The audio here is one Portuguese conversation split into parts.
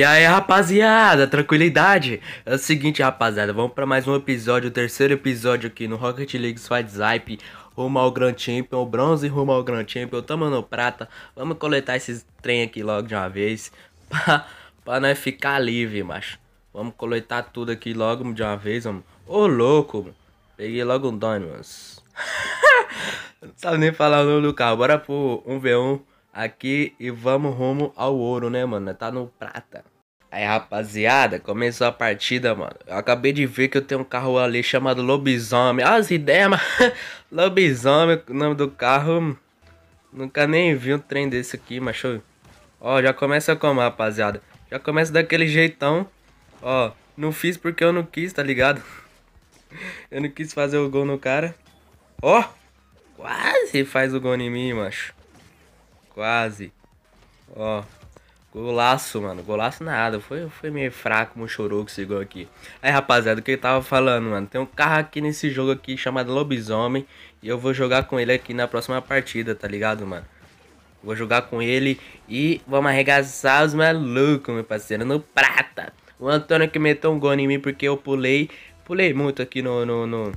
E aí, rapaziada, tranquilidade? É o seguinte, rapaziada, vamos para mais um episódio, o terceiro episódio aqui no Rocket League Squad Hype, rumo ao Grand Champion, bronze rumo ao Grand Champion, tamo no prata. Vamos coletar esses trem aqui logo de uma vez, pra, pra ficar livre, macho. Vamos coletar tudo aqui logo de uma vez, mano. Ô, louco, mano. Peguei logo um Diamonds. Não sabe nem falar o nome do carro. Bora pro 1v1 aqui e vamos rumo ao ouro, né, mano? Tá no prata. Aí, rapaziada, começou a partida, mano. Eu acabei de ver que eu tenho um carro ali chamado Lobisomem. Olha as ideias, mano. Lobisomem, o nome do carro. Nunca nem vi um trem desse aqui, macho. Ó, já começa como, rapaziada? Já começa daquele jeitão. Ó, não fiz porque eu não quis, tá ligado? eu não quis fazer o gol no cara. Ó, quase faz o gol em mim, macho. Quase. Ó. Golaço, mano. Golaço nada. Foi, foi meio fraco, chorou que esse gol aqui. Aí, rapaziada, o que eu tava falando, mano? Tem um carro aqui nesse jogo aqui chamado Lobisomem. E eu vou jogar com ele aqui na próxima partida, tá ligado, mano? Vou jogar com ele e vamos arregaçar os malucos, meu parceiro, no prata. O Antônio que meteu um gol em mim porque eu pulei. Pulei muito aqui no, no, no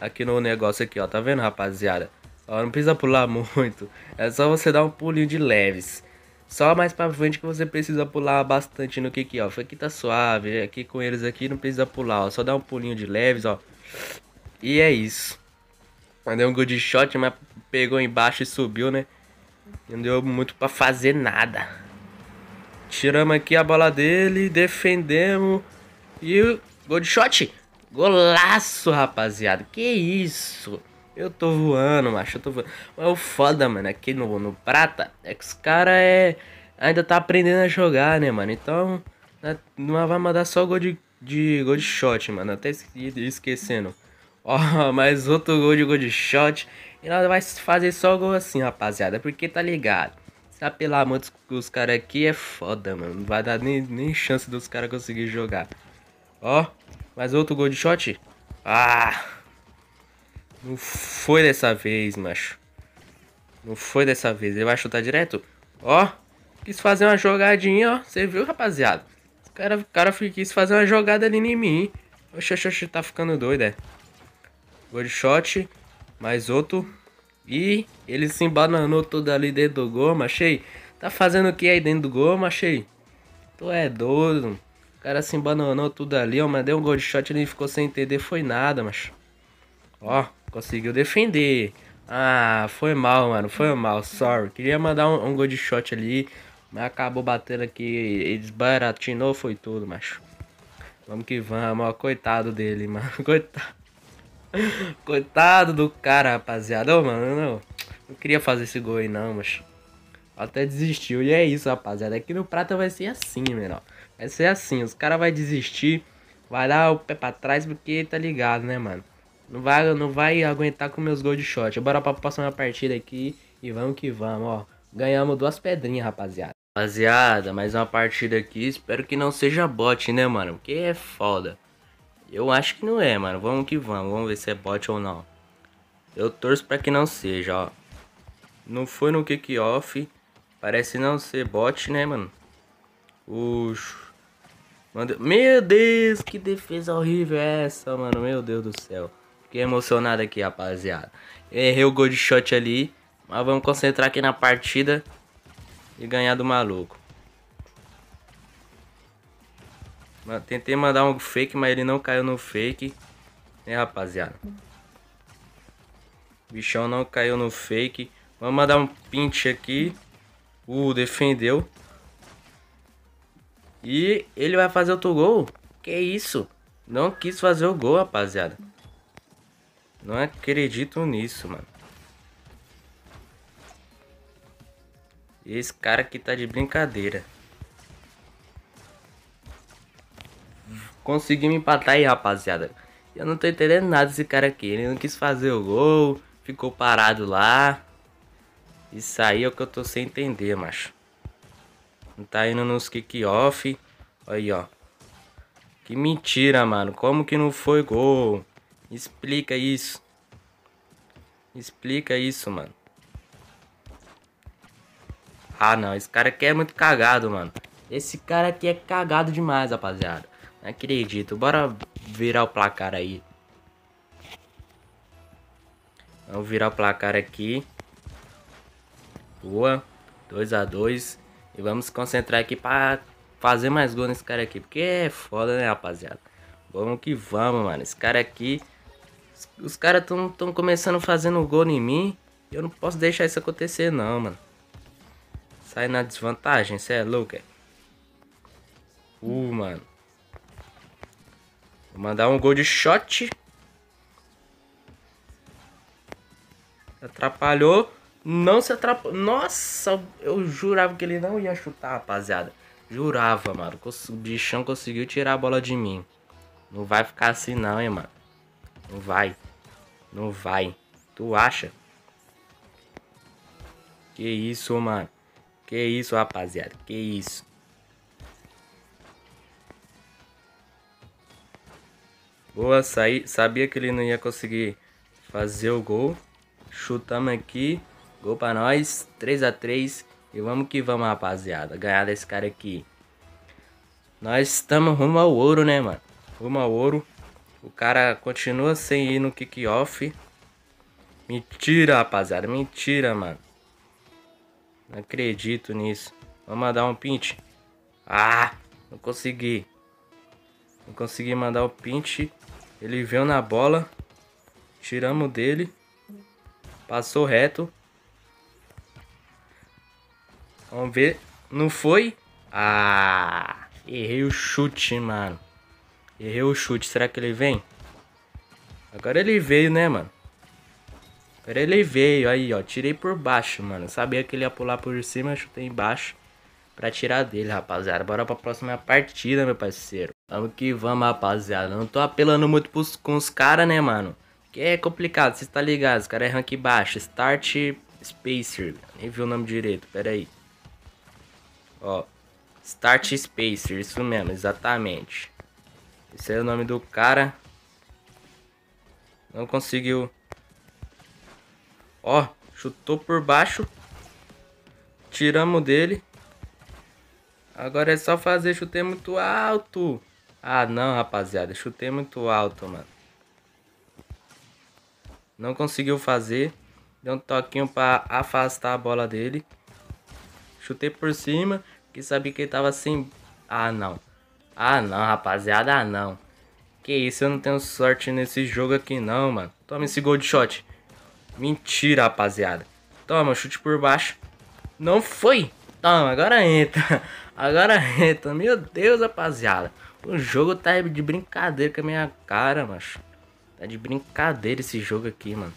aqui no negócio aqui, ó. Tá vendo, rapaziada? Ó, não precisa pular muito. É só você dar um pulinho de leves. Só mais pra frente que você precisa pular bastante no Kiki, ó. foi Aqui tá suave, aqui com eles aqui não precisa pular, ó. Só dá um pulinho de leves, ó. E é isso. Mandei um good shot, mas pegou embaixo e subiu, né? Não deu muito pra fazer nada. Tiramos aqui a bola dele, defendemos. E o good shot. Golaço, rapaziada. Que isso. Eu tô voando, macho, eu tô voando. É o foda, mano, aqui no, no Prata é que os cara é. Ainda tá aprendendo a jogar, né, mano? Então. Não né, vai mandar só gol de, de, gol de shot, mano. Até esquecendo. Ó, oh, mais outro gol de gol de shot. E nós vai fazer só gol assim, rapaziada. Porque tá ligado. Se apelar muito os caras aqui é foda, mano. Não vai dar nem, nem chance dos caras conseguir jogar. Ó, oh, mais outro gol de shot. Ah! Não foi dessa vez, macho. Não foi dessa vez. Ele vai chutar direto. Ó, quis fazer uma jogadinha, ó. Você viu, rapaziada? O cara, cara quis fazer uma jogada ali em mim. Oxe, oxe, oxe, tá ficando doido, é. Gol de shot. Mais outro. E ele se embananou todo ali dentro do gol, machei. Tá fazendo o que aí dentro do gol, machei? Tu é doido. O cara se embananou tudo ali, ó. Mas deu um gol de shot e ele ficou sem entender. Foi nada, macho. Ó conseguiu defender. Ah, foi mal, mano. Foi mal, sorry. Queria mandar um, um gold shot ali, mas acabou batendo aqui. e desbaratinou foi tudo, macho. Vamos que vamos, ó. Coitado dele, mano. Coitado. Coitado do cara, rapaziada. Ô, mano, não. Não queria fazer esse gol aí, não, macho Até desistiu. E é isso, rapaziada. Aqui no Prata vai ser assim, mano Vai ser assim. Os caras vão desistir. Vai dar o pé pra trás porque tá ligado, né, mano? Não vai, não vai aguentar com meus gold shot. Bora pra passar uma partida aqui e vamos que vamos, ó. Ganhamos duas pedrinhas, rapaziada. Rapaziada, mais uma partida aqui. Espero que não seja bot, né, mano? Porque é foda. Eu acho que não é, mano. Vamos que vamos. Vamos ver se é bot ou não. Eu torço pra que não seja, ó. Não foi no kick-off. Parece não ser bot, né, mano? Oxo. Meu Deus, que defesa horrível é essa, mano? Meu Deus do céu. Fiquei emocionado aqui, rapaziada. Eu errei o gol de shot ali. Mas vamos concentrar aqui na partida e ganhar do maluco. Tentei mandar um fake, mas ele não caiu no fake. é rapaziada? Bichão não caiu no fake. Vamos mandar um pinch aqui. Uh, defendeu. E ele vai fazer outro gol? Que isso? Não quis fazer o gol, rapaziada. Não acredito nisso, mano. Esse cara aqui tá de brincadeira. Consegui me empatar aí, rapaziada. Eu não tô entendendo nada desse cara aqui. Ele não quis fazer o gol, ficou parado lá. Isso aí é o que eu tô sem entender, macho. Não tá indo nos kick-off. Aí, ó. Que mentira, mano. Como que não foi gol? Explica isso. Explica isso, mano. Ah, não. Esse cara aqui é muito cagado, mano. Esse cara aqui é cagado demais, rapaziada. Não acredito. Bora virar o placar aí. Vamos virar o placar aqui. Boa. 2 a 2 E vamos concentrar aqui pra fazer mais gol nesse cara aqui. Porque é foda, né, rapaziada? Vamos que vamos, mano. Esse cara aqui... Os caras tão, tão começando fazendo gol em mim. Eu não posso deixar isso acontecer, não, mano. Sai na desvantagem, cê é louco, é? Uh, mano. Vou mandar um gol de shot. Atrapalhou. Não se atrapalhou. Nossa, eu jurava que ele não ia chutar, rapaziada. Jurava, mano. O bichão conseguiu tirar a bola de mim. Não vai ficar assim não, hein, mano. Não vai. Não vai. Tu acha? Que isso, mano. Que isso, rapaziada. Que isso. Boa, saí. Sabia que ele não ia conseguir fazer o gol. Chutamos aqui. Gol pra nós. 3x3. E vamos que vamos, rapaziada. Ganhar desse cara aqui. Nós estamos rumo ao ouro, né, mano? Rumo ao ouro. O cara continua sem ir no kickoff. Mentira, rapaziada. Mentira, mano. Não acredito nisso. Vamos mandar um pint. Ah, não consegui. Não consegui mandar o pint. Ele veio na bola. Tiramos dele. Passou reto. Vamos ver. Não foi? Ah, errei o chute, mano. Errei o chute, será que ele vem? Agora ele veio, né, mano? Agora ele veio, aí, ó. Tirei por baixo, mano. Sabia que ele ia pular por cima, chutei embaixo pra tirar dele, rapaziada. Bora pra próxima partida, meu parceiro. Vamos que vamos, rapaziada. Não tô apelando muito pros, com os caras, né, mano? Que é complicado, cês tá ligado. Os caras é rank baixo. Start Spacer. Nem vi o nome direito, pera aí. Ó. Start Spacer, isso mesmo, exatamente. Esse é o nome do cara. Não conseguiu. Ó, chutou por baixo. Tiramos dele. Agora é só fazer chutei muito alto. Ah, não, rapaziada. Chutei muito alto, mano. Não conseguiu fazer. Deu um toquinho para afastar a bola dele. Chutei por cima. Que sabia que ele tava sem... Ah, não. Ah não, rapaziada, ah não. Que isso, eu não tenho sorte nesse jogo aqui não, mano. Toma esse gold shot. Mentira, rapaziada. Toma, chute por baixo. Não foi. Toma, agora entra. Agora entra. Meu Deus, rapaziada. O jogo tá de brincadeira com a minha cara, macho. Tá de brincadeira esse jogo aqui, mano.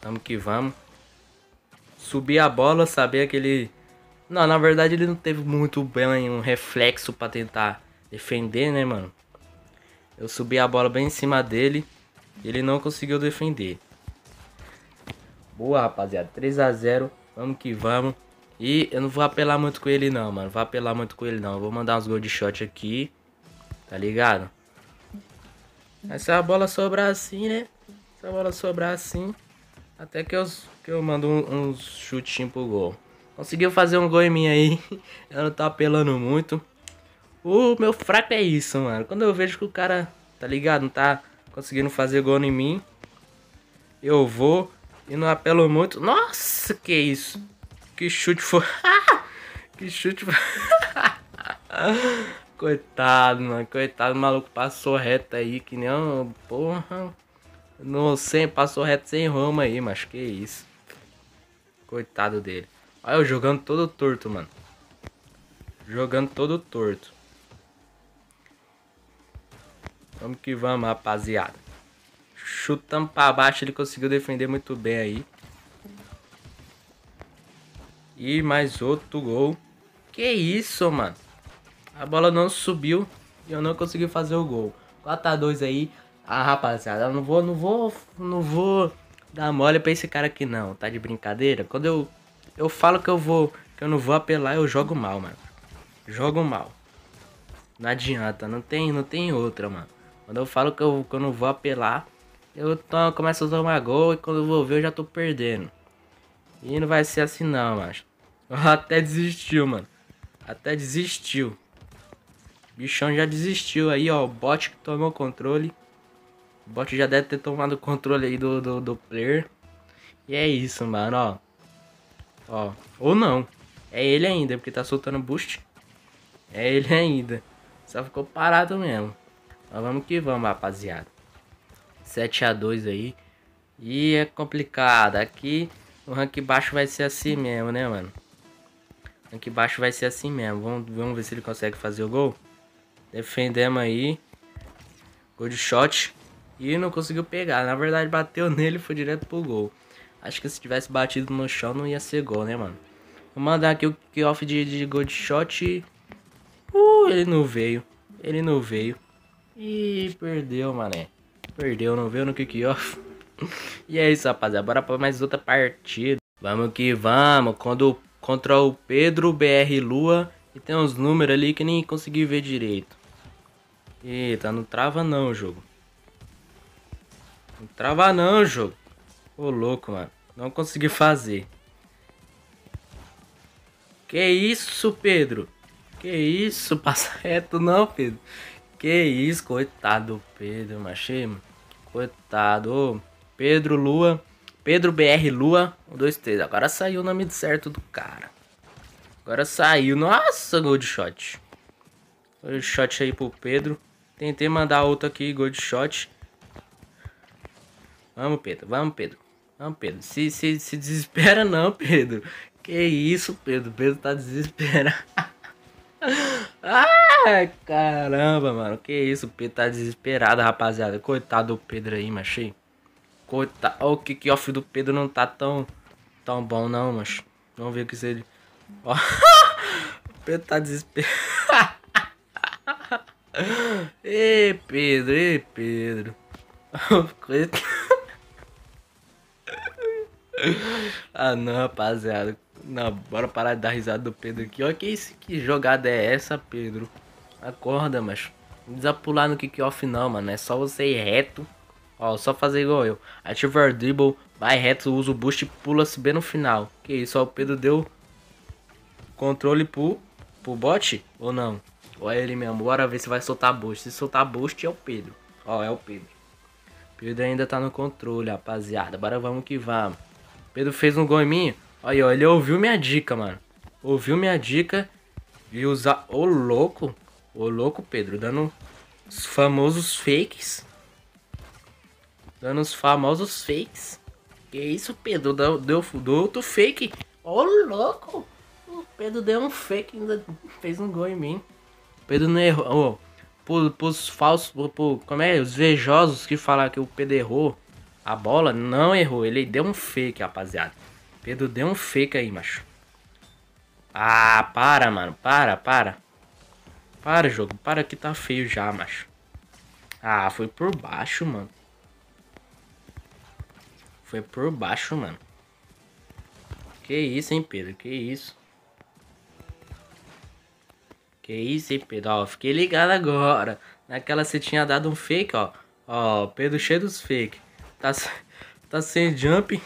Tamo que vamos. Subir a bola, saber aquele não, na verdade ele não teve muito bem um reflexo para tentar defender, né, mano? Eu subi a bola bem em cima dele e ele não conseguiu defender. Boa, rapaziada. 3 a 0 Vamos que vamos. E eu não vou apelar muito com ele não, mano. Vou apelar muito com ele não. Eu vou mandar uns gols de shot aqui. Tá ligado? Essa bola sobrar assim, né? Essa bola sobrar assim. Até que eu, que eu mando uns um, um chutinhos pro gol. Conseguiu fazer um gol em mim aí. Ela não tá apelando muito. O meu fraco é isso, mano. Quando eu vejo que o cara, tá ligado? Não tá conseguindo fazer gol em mim. Eu vou e não apelo muito. Nossa, que isso. Que chute foi. que chute foi. coitado, mano. Coitado, o maluco passou reto aí. Que nem um... Porra. Não sem, passou reto sem Roma aí, mas que isso. Coitado dele. Olha eu jogando todo torto, mano. Jogando todo torto. Vamos que vamos, rapaziada. Chutando pra baixo, ele conseguiu defender muito bem aí. E mais outro gol. Que isso, mano. A bola não subiu e eu não consegui fazer o gol. 4x2 aí. Ah, rapaziada, não vou, não vou, não vou dar mole pra esse cara aqui não. Tá de brincadeira? Quando eu eu falo que eu vou, que eu não vou apelar, eu jogo mal, mano. Jogo mal. Não adianta, não tem, não tem outra, mano. Quando eu falo que eu, que eu não vou apelar, eu tomo, começo a tomar gol e quando eu vou ver eu já tô perdendo. E não vai ser assim não, mano. Até desistiu, mano. Até desistiu. bichão já desistiu aí, ó. O bot que tomou o controle. O bot já deve ter tomado o controle aí do, do, do player. E é isso, mano, ó. Ó, ou não. É ele ainda, porque tá soltando boost. É ele ainda. Só ficou parado mesmo. Mas vamos que vamos, rapaziada. 7x2 aí. E é complicado. Aqui o rank baixo vai ser assim mesmo, né, mano? O rank baixo vai ser assim mesmo. Vamos, vamos ver se ele consegue fazer o gol. Defendemos aí. Gol de shot. E não conseguiu pegar. Na verdade, bateu nele e foi direto pro gol. Acho que se tivesse batido no chão não ia ser gol, né, mano? Vou mandar aqui o kickoff de, de gold shot. Uh, ele não veio. Ele não veio. E perdeu, mané. Perdeu, não veio no kickoff. e é isso, rapaziada. Bora pra mais outra partida. Vamos que vamos. Quando contra o Pedro BR Lua. E tem uns números ali que nem consegui ver direito. Eita, não trava não o jogo. Não trava não o jogo. Ô, louco, mano. Não consegui fazer. Que isso, Pedro? Que isso? Passa reto não, Pedro. Que isso, coitado Pedro, machê. Coitado. Pedro Lua. Pedro BR Lua. Um, dois, três. Agora saiu o nome certo do cara. Agora saiu. Nossa, Gold Shot. Gold Shot aí pro Pedro. Tentei mandar outro aqui, Gold Shot. Vamos, Pedro. Vamos, Pedro. Não, Pedro, se, se, se desespera não, Pedro. Que isso, Pedro? Pedro tá desesperado. Ai, caramba, mano. Que isso, Pedro tá desesperado, rapaziada. Coitado do Pedro aí, machei. Coitado. que o filho do Pedro não tá tão, tão bom, não, mas. Vamos ver o que se ele. Ó. Pedro tá desesperado. ei, Pedro, ei, Pedro. Coitado ah não, rapaziada. Não, bora parar de dar risada do Pedro aqui. Olha que, isso, que jogada é essa, Pedro? Acorda, mas Não precisa pular no kickoff não, mano. É só você ir reto. Ó, só fazer igual eu. Ativa o dribble, vai reto, usa o boost e pula-se bem no final. Que isso, ó, o Pedro deu controle pro, pro bot ou não? Ou é ele mesmo? Bora ver se vai soltar boost. Se soltar boost é o Pedro. Ó, é o Pedro. Pedro ainda tá no controle, rapaziada. Bora, vamos que vamos. Pedro fez um gol em mim. Aí, ó, ele ouviu minha dica, mano. Ouviu minha dica e usar. Ô, louco. Ô, louco, Pedro. Dando os famosos fakes. Dando os famosos fakes. Que isso, Pedro? Deu, deu, deu outro fake. Ô, louco. O Pedro deu um fake ainda fez um gol em mim. Pedro não errou. Ô, pros falsos. Por, como é? Os vejosos que falaram que o Pedro errou. A bola não errou. Ele deu um fake, rapaziada. Pedro deu um fake aí, macho. Ah, para, mano. Para, para. Para, jogo. Para que tá feio já, macho. Ah, foi por baixo, mano. Foi por baixo, mano. Que isso, hein, Pedro? Que isso? Que isso, hein, Pedro? Ó, fiquei ligado agora. Naquela você tinha dado um fake, ó. Ó, Pedro cheio dos fake. Tá, tá sem jump.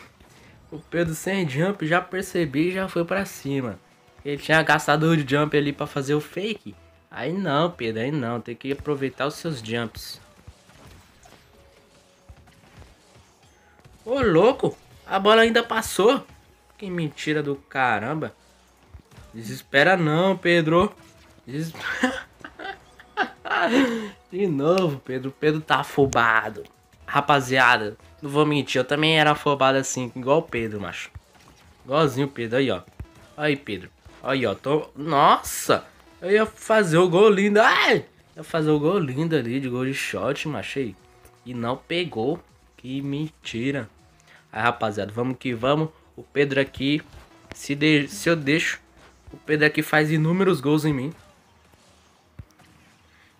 O Pedro sem jump, já percebi, já foi para cima. Ele tinha gastado o jump ali para fazer o fake. Aí não, Pedro, aí não. Tem que aproveitar os seus jumps. Ô, louco! A bola ainda passou. Que mentira do caramba. Desespera não, Pedro. Desespera... De novo, Pedro. Pedro tá afobado. Rapaziada, não vou mentir, eu também era afobado assim, igual o Pedro, macho. Igualzinho o Pedro, aí ó. Aí, Pedro. Aí, ó. Tô... Nossa! Eu ia fazer o gol lindo. Ai! Eu ia fazer o gol lindo ali, de gol de shot, macho. Aí. E não pegou. Que mentira. Aí, rapaziada, vamos que vamos. O Pedro aqui, se, de... se eu deixo, o Pedro aqui faz inúmeros gols em mim.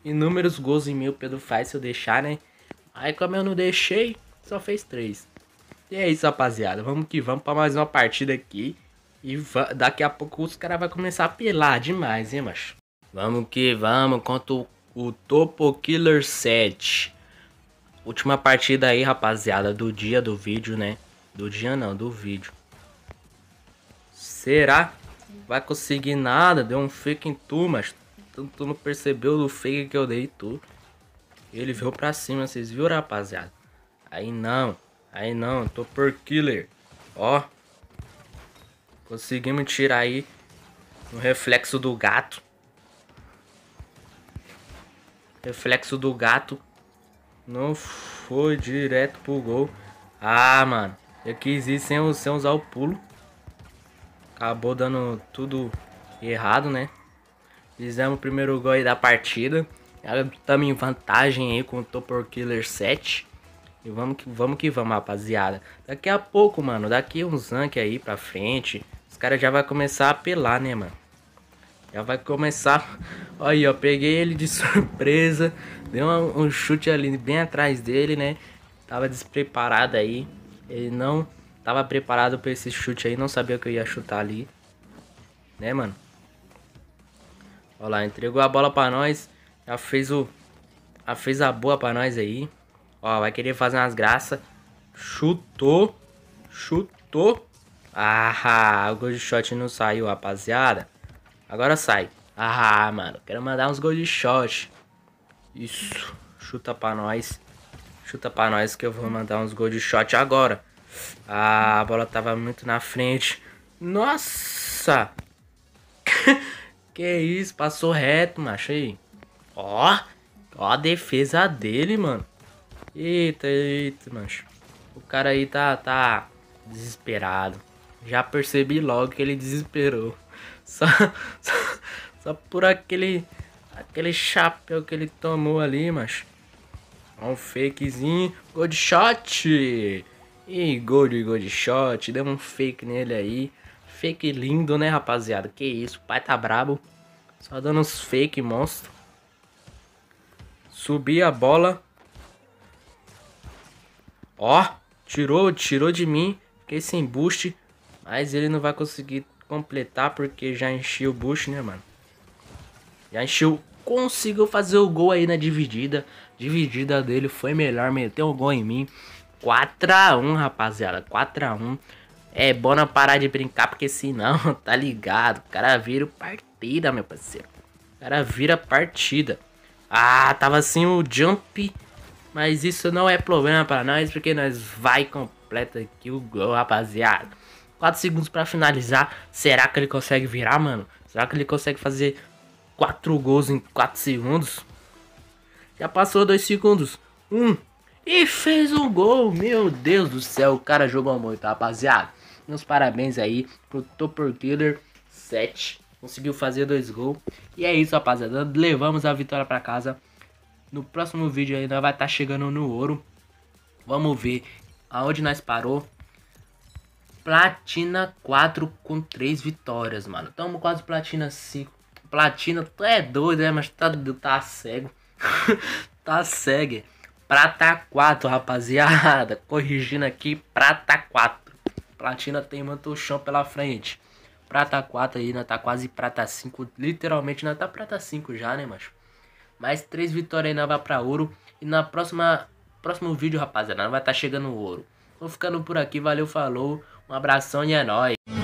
Inúmeros gols em mim o Pedro faz se eu deixar, né? Aí como eu não deixei, só fez 3. E é isso, rapaziada. Vamos que vamos para mais uma partida aqui. E daqui a pouco os caras vão começar a pelar demais, hein, macho? Vamos que vamos contra o, o Topo Killer 7. Última partida aí, rapaziada, do dia do vídeo, né? Do dia não, do vídeo. Será? Vai conseguir nada, deu um fake em tu, mas tu não percebeu do fake que eu dei tu. Ele veio pra cima, vocês viram, rapaziada? Aí não. Aí não, tô por killer. Ó. Conseguimos tirar aí o reflexo do gato. Reflexo do gato. Não foi direto pro gol. Ah, mano. Eu quis ir sem, sem usar o pulo. Acabou dando tudo errado, né? Fizemos o primeiro gol aí da partida. Estamos tá em vantagem aí com o Topor Killer 7. E vamos que vamos, que vamos rapaziada. Daqui a pouco, mano, daqui um Zank aí pra frente, os caras já vai começar a apelar, né, mano? Já vai começar. Aí, ó, peguei ele de surpresa. Deu um, um chute ali bem atrás dele, né? Tava despreparado aí. Ele não tava preparado pra esse chute aí. Não sabia o que eu ia chutar ali. Né, mano? Olha lá, entregou a bola pra nós. Já fez o. Já fez a boa pra nós aí. Ó, vai querer fazer umas graças. Chutou. Chutou. Ah, o gold shot não saiu, rapaziada. Agora sai. Ah, mano. Quero mandar uns gold shot. Isso. Chuta pra nós. Chuta pra nós que eu vou mandar uns gold shot agora. Ah, a bola tava muito na frente. Nossa! que isso, passou reto, macho aí. Ó, ó a defesa dele, mano. Eita, eita, mancho. O cara aí tá, tá desesperado. Já percebi logo que ele desesperou. Só, só, só por aquele aquele chapéu que ele tomou ali, mas um fakezinho, gold shot. E gold, gold shot, deu um fake nele aí. Fake lindo, né, rapaziada? Que isso, o pai tá brabo. Só dando uns fake monstro. Subi a bola. Ó, tirou, tirou de mim. Fiquei sem boost. Mas ele não vai conseguir completar porque já encheu o boost, né, mano? Já encheu. Conseguiu fazer o gol aí na dividida. Dividida dele foi melhor. Meteu o gol em mim. 4x1, rapaziada. 4x1. É bom não parar de brincar, porque senão, tá ligado? O cara vira partida, meu parceiro. O cara vira partida. Ah, tava assim o jump mas isso não é problema para nós, porque nós vai completa aqui o gol, rapaziada. 4 segundos para finalizar. Será que ele consegue virar, mano? Será que ele consegue fazer 4 gols em 4 segundos? Já passou 2 segundos. 1. Um. E fez um gol. Meu Deus do céu, o cara jogou muito, rapaziada. Meus parabéns aí pro Topper Killer 7. Conseguiu fazer dois gols. E é isso, rapaziada. Levamos a vitória para casa. No próximo vídeo ainda vai estar tá chegando no ouro. Vamos ver aonde nós parou. Platina 4 com 3 vitórias, mano. Tamo quase platina 5. Platina, tu é doido, né? Mas tá, tá cego. tá cego. Prata 4, rapaziada. Corrigindo aqui, prata 4. Platina tem manto chão pela frente. Prata 4 aí, nós tá quase prata 5. Literalmente, nós tá prata 5 já, né, macho? Mais três vitórias aí não vai pra ouro. E na próxima próximo vídeo, rapaziada, não vai estar tá chegando ouro. Vou ficando por aqui, valeu, falou. Um abração e é nóis.